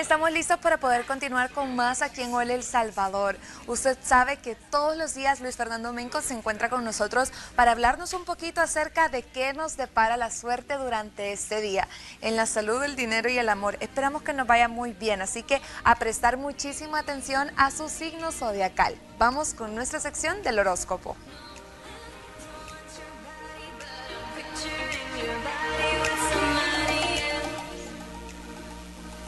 Estamos listos para poder continuar con más aquí en Ole El Salvador. Usted sabe que todos los días Luis Fernando Menco se encuentra con nosotros para hablarnos un poquito acerca de qué nos depara la suerte durante este día. En la salud, el dinero y el amor. Esperamos que nos vaya muy bien, así que a prestar muchísima atención a su signo zodiacal. Vamos con nuestra sección del horóscopo.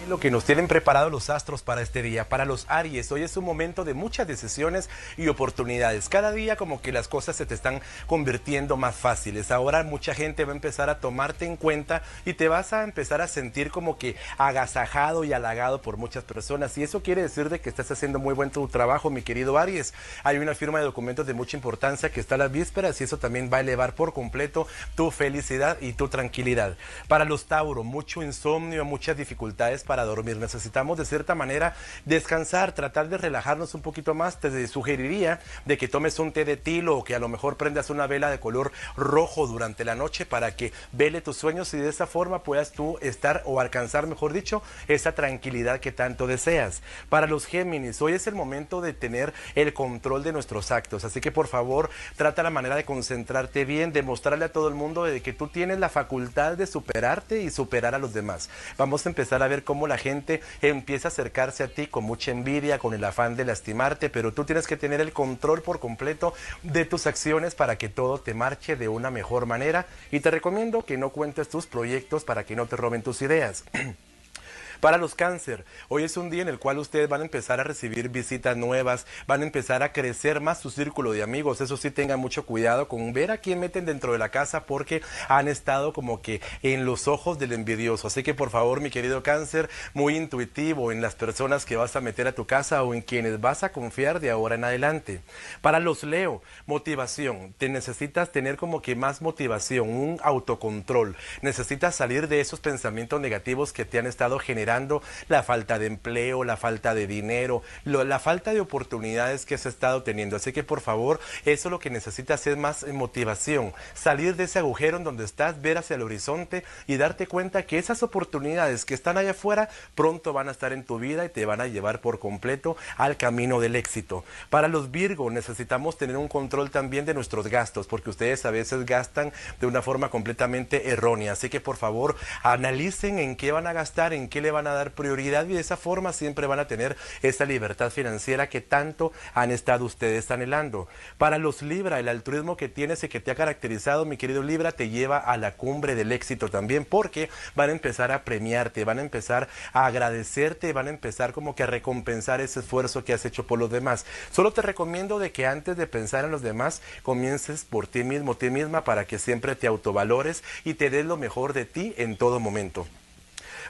lo que nos tienen preparado los astros para este día. Para los Aries, hoy es un momento de muchas decisiones y oportunidades. Cada día como que las cosas se te están convirtiendo más fáciles. Ahora mucha gente va a empezar a tomarte en cuenta y te vas a empezar a sentir como que agasajado y halagado por muchas personas. Y eso quiere decir de que estás haciendo muy buen tu trabajo, mi querido Aries. Hay una firma de documentos de mucha importancia que está a las vísperas y eso también va a elevar por completo tu felicidad y tu tranquilidad. Para los Tauro, mucho insomnio, muchas dificultades para dormir. Necesitamos de cierta manera descansar, tratar de relajarnos un poquito más. Te sugeriría de que tomes un té de tilo o que a lo mejor prendas una vela de color rojo durante la noche para que vele tus sueños y de esa forma puedas tú estar o alcanzar, mejor dicho, esa tranquilidad que tanto deseas. Para los Géminis, hoy es el momento de tener el control de nuestros actos, así que por favor trata la manera de concentrarte bien, de mostrarle a todo el mundo de que tú tienes la facultad de superarte y superar a los demás. Vamos a empezar a ver cómo la gente empieza a acercarse a ti con mucha envidia, con el afán de lastimarte, pero tú tienes que tener el control por completo de tus acciones para que todo te marche de una mejor manera. Y te recomiendo que no cuentes tus proyectos para que no te roben tus ideas. para los cáncer. Hoy es un día en el cual ustedes van a empezar a recibir visitas nuevas, van a empezar a crecer más su círculo de amigos. Eso sí, tengan mucho cuidado con ver a quién meten dentro de la casa porque han estado como que en los ojos del envidioso. Así que por favor, mi querido cáncer, muy intuitivo en las personas que vas a meter a tu casa o en quienes vas a confiar de ahora en adelante. Para los Leo, motivación. Te necesitas tener como que más motivación, un autocontrol. Necesitas salir de esos pensamientos negativos que te han estado generando la falta de empleo, la falta de dinero, la falta de oportunidades que se estado teniendo. Así que por favor, eso lo que necesitas es más eh, motivación, salir de ese agujero en donde estás, ver hacia el horizonte y darte cuenta que esas oportunidades que están allá afuera pronto van a estar en tu vida y te van a llevar por completo al camino del éxito. Para los Virgo necesitamos tener un control también de nuestros gastos, porque ustedes a veces gastan de una forma completamente errónea. Así que por favor, analicen en qué van a gastar, en qué le van a dar prioridad y de esa forma siempre van a tener esa libertad financiera que tanto han estado ustedes anhelando. Para los Libra, el altruismo que tienes y que te ha caracterizado, mi querido Libra, te lleva a la cumbre del éxito también porque van a empezar a premiarte, van a empezar a agradecerte, van a empezar como que a recompensar ese esfuerzo que has hecho por los demás. Solo te recomiendo de que antes de pensar en los demás, comiences por ti mismo, ti misma, para que siempre te autovalores y te des lo mejor de ti en todo momento.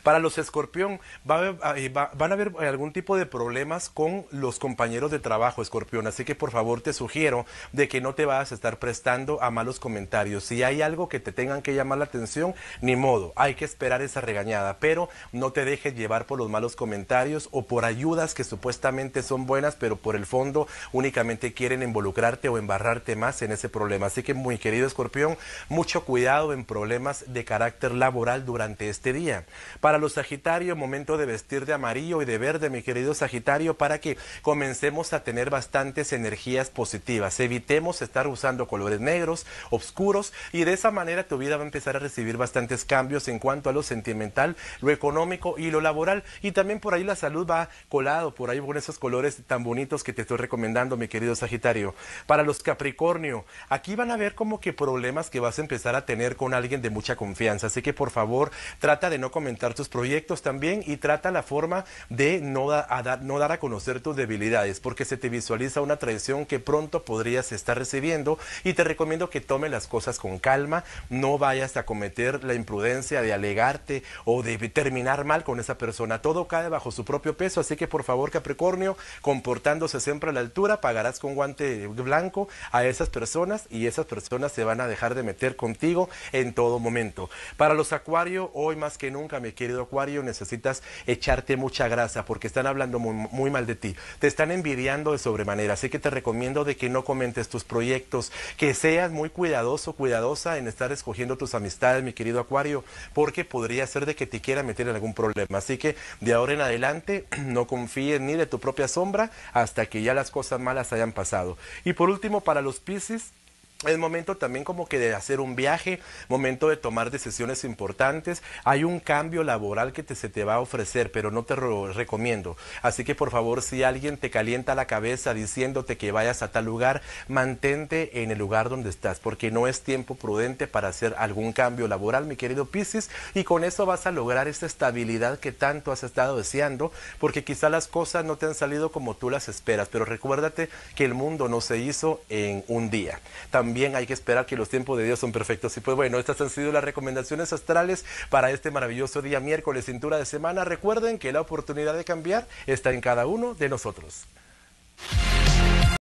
Para los escorpión, ah, eh, van a haber eh, algún tipo de problemas con los compañeros de trabajo, escorpión. Así que por favor te sugiero de que no te vas a estar prestando a malos comentarios. Si hay algo que te tengan que llamar la atención, ni modo, hay que esperar esa regañada, pero no te dejes llevar por los malos comentarios o por ayudas que supuestamente son buenas, pero por el fondo únicamente quieren involucrarte o embarrarte más en ese problema. Así que, muy querido escorpión, mucho cuidado en problemas de carácter laboral durante este día. Para los Sagitario, momento de vestir de amarillo y de verde, mi querido Sagitario, para que comencemos a tener bastantes energías positivas. Evitemos estar usando colores negros, oscuros, y de esa manera tu vida va a empezar a recibir bastantes cambios en cuanto a lo sentimental, lo económico y lo laboral. Y también por ahí la salud va colado, por ahí con esos colores tan bonitos que te estoy recomendando, mi querido Sagitario. Para los Capricornio, aquí van a ver como que problemas que vas a empezar a tener con alguien de mucha confianza. Así que por favor, trata de no comentar proyectos también y trata la forma de no, no dar a conocer tus debilidades, porque se te visualiza una traición que pronto podrías estar recibiendo y te recomiendo que tome las cosas con calma, no vayas a cometer la imprudencia de alegarte o de terminar mal con esa persona. Todo cae bajo su propio peso, así que por favor Capricornio, comportándose siempre a la altura, pagarás con guante blanco a esas personas y esas personas se van a dejar de meter contigo en todo momento. Para los Acuario, hoy más que nunca me quiero Acuario, necesitas echarte mucha grasa porque están hablando muy, mal de ti. Te están envidiando de sobremanera, así que te recomiendo de que no comentes tus proyectos, que seas muy cuidadoso, cuidadosa en estar escogiendo tus amistades, mi querido Acuario, porque podría ser de que te quieran meter en algún problema. Así que de ahora en adelante no confíes ni de tu propia sombra hasta que ya las cosas malas hayan pasado. Y por último, para los piscis es momento también como que de hacer un viaje, momento de tomar decisiones importantes. Hay un cambio laboral que se te va a ofrecer, pero no te recomiendo. Así que por favor, si alguien te calienta la cabeza diciéndote que vayas a tal lugar, mantente en el lugar donde estás, porque no es tiempo prudente para hacer algún cambio laboral, mi querido Piscis. Y con eso vas a lograr esa estabilidad que tanto has estado deseando, porque quizá las cosas no te han salido como tú las esperas, pero recuérdate que el mundo no se hizo en un día. También también hay que esperar que los tiempos de Dios son perfectos. Y pues bueno, estas han sido las recomendaciones astrales para este maravilloso día miércoles, cintura de semana. Recuerden que la oportunidad de cambiar está en cada uno de nosotros.